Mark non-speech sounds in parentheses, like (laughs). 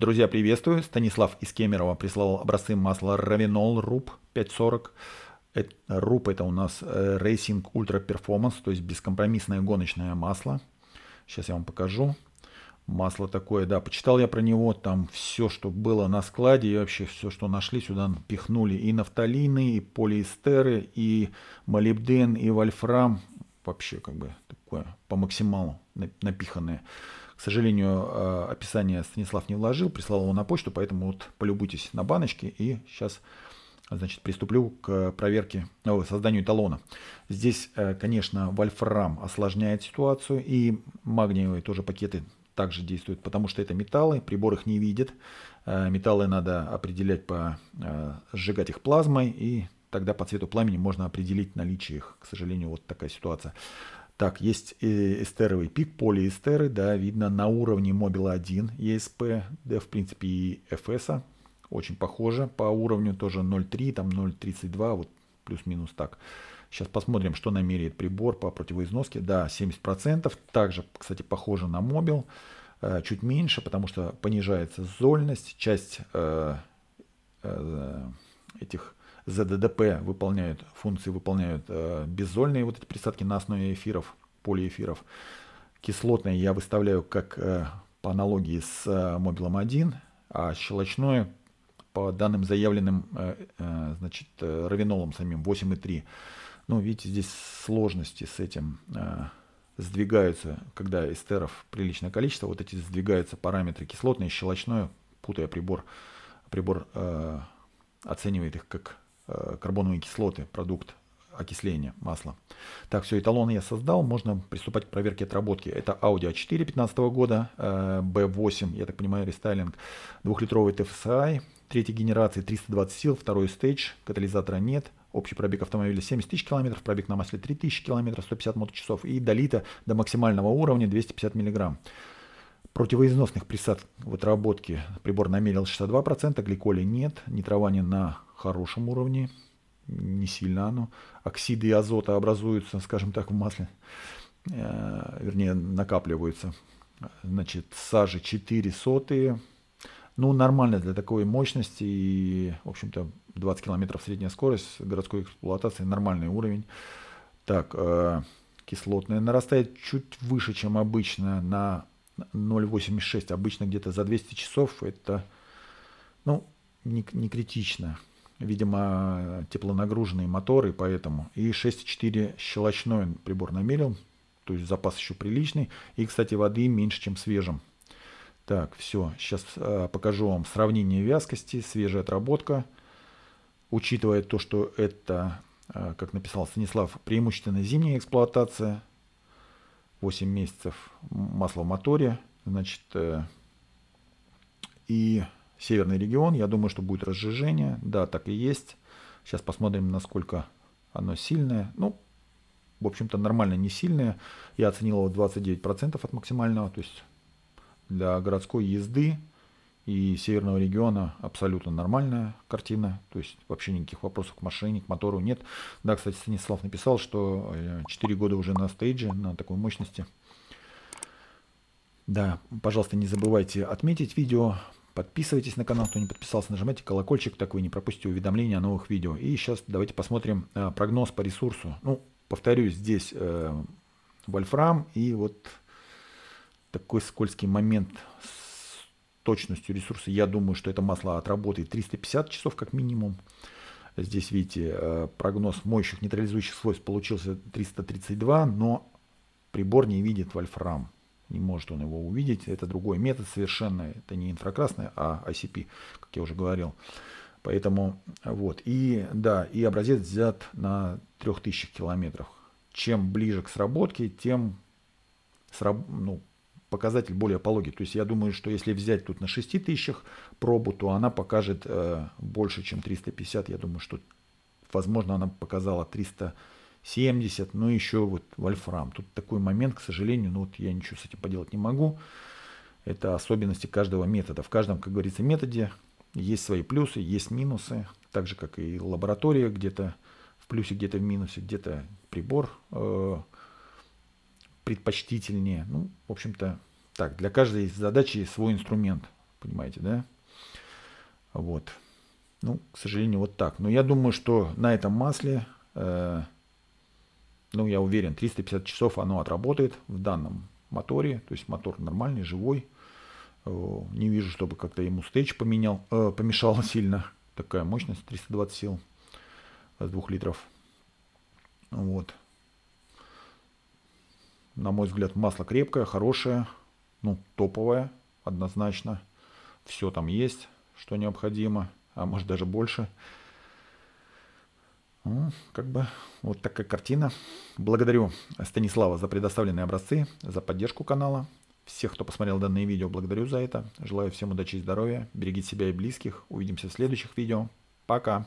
Друзья, приветствую. Станислав из Кемерово прислал образцы масла Равинол Руб 540. Руб это у нас э, Racing Ultra Performance, то есть бескомпромиссное гоночное масло. Сейчас я вам покажу. Масло такое, да, почитал я про него, там все, что было на складе, и вообще все, что нашли, сюда пихнули. И нафталины, и полиэстеры, и молибден, и вольфрам. Вообще, как бы, такое по максималу напиханное. К сожалению, э, описание Станислав не вложил, прислал его на почту, поэтому вот полюбуйтесь на баночке и сейчас значит, приступлю к проверке, о, созданию талона. Здесь, э, конечно, вольфрам осложняет ситуацию, и магниевые тоже пакеты также действуют, потому что это металлы, прибор их не видит. Э, металлы надо определять по сжигать их плазмой, и тогда по цвету пламени можно определить наличие их. К сожалению, вот такая ситуация. Так, есть э, эстеровый пик, полиэстеры, да, видно на уровне мобила 1 ESP, да, в принципе и FS, очень похоже по уровню, тоже 0.3, там 0.32, вот плюс-минус так. Сейчас посмотрим, что намеряет прибор по противоизноске. Да, 70%, также, кстати, похоже на мобил, э, чуть меньше, потому что понижается зольность, часть э, э, этих ЗДДП выполняют, функции выполняют э, беззольные вот эти присадки на основе эфиров, полиэфиров. Кислотные я выставляю как э, по аналогии с э, мобилом 1, а щелочное по данным заявленным э, э, значит, э, равинолом самим 8,3. Ну, видите, здесь сложности с этим э, сдвигаются, когда эстеров приличное количество, вот эти сдвигаются параметры кислотные, щелочное, путая прибор, прибор э, оценивает их как Э, карбоновые кислоты, продукт окисления масла. Так, все, эталоны я создал. Можно приступать к проверке отработки. Это Audi A4 а 2015 года, B8, э, я так понимаю, рестайлинг, двухлитровый TFSI, а, третьей генерации 320 сил, второй стейдж, катализатора нет, общий пробег автомобиля 70 тысяч километров, пробег на масле 3000 километров, 150 моточасов и долита до максимального уровня 250 миллиграмм противоизносных присадок в отработке прибор намерил 62%, гликоли нет, нитрование на хорошем уровне, не сильно оно. Оксиды азота образуются, скажем так, в масле, э, вернее, накапливаются. Значит, сажи 4 сотые, ну, нормально для такой мощности и, в общем-то, 20 километров средняя скорость городской эксплуатации, нормальный уровень. Так, э, кислотная нарастает чуть выше, чем обычно на 0,86 обычно где-то за 200 часов это ну, не, не критично. Видимо, теплонагруженные моторы, поэтому. И 6,4 щелочной прибор намерил, то есть запас еще приличный. И, кстати, воды меньше, чем свежим. Так, все, сейчас э, покажу вам сравнение вязкости, свежая отработка. Учитывая то, что это, э, как написал Станислав, преимущественно зимняя эксплуатация, 8 месяцев масло в моторе, значит, э, и северный регион, я думаю, что будет разжижение, да, так и есть. Сейчас посмотрим, насколько оно сильное. Ну, в общем-то, нормально не сильное. Я оценил его 29% от максимального, то есть для городской езды и северного региона абсолютно нормальная картина, то есть вообще никаких вопросов к машине, к мотору нет. Да, кстати, Станислав написал, что 4 э, года уже на стейдже, на такой мощности. Да, пожалуйста, не забывайте отметить видео, подписывайтесь на канал, кто не подписался, нажимайте колокольчик, так вы не пропустите уведомления о новых видео. И сейчас давайте посмотрим э, прогноз по ресурсу. Ну, повторюсь, здесь э, вольфрам и вот такой скользкий момент с точностью ресурса, я думаю, что это масло отработает 350 часов как минимум. Здесь, видите, э, прогноз моющих нейтрализующих свойств получился 332, но прибор не видит вольфрам. Не может он его увидеть. Это другой метод совершенно. Это не инфракрасный, а ICP, как я уже говорил. Поэтому вот. И да, и образец взят на 3000 километрах Чем ближе к сработке, тем сраб... ну, показатель более пологий. То есть я думаю, что если взять тут на 6 тысячах пробу, то она покажет э, больше, чем 350. Я думаю, что, возможно, она показала 370, но еще вот вольфрам. Тут такой момент, к сожалению, но ну, вот я ничего с этим поделать не могу. Это особенности каждого метода. В каждом, как говорится, методе есть свои плюсы, есть минусы. Так же, как и лаборатория где-то в плюсе, где-то в минусе, где-то прибор э, предпочтительнее. Ну, в общем-то, так, для каждой задачи свой инструмент, понимаете, да? Вот. Ну, к сожалению, вот так. Но я думаю, что на этом масле, э, ну, я уверен, 350 часов оно отработает в данном моторе. То есть мотор нормальный, живой. Э, не вижу, чтобы как-то ему стейч поменял, э, помешало (laughs) сильно. Такая мощность 320 сил с 2 литров. Вот на мой взгляд, масло крепкое, хорошее, ну, топовое, однозначно. Все там есть, что необходимо, а может даже больше. Ну, как бы вот такая картина. Благодарю Станислава за предоставленные образцы, за поддержку канала. Всех, кто посмотрел данное видео, благодарю за это. Желаю всем удачи и здоровья. Берегите себя и близких. Увидимся в следующих видео. Пока.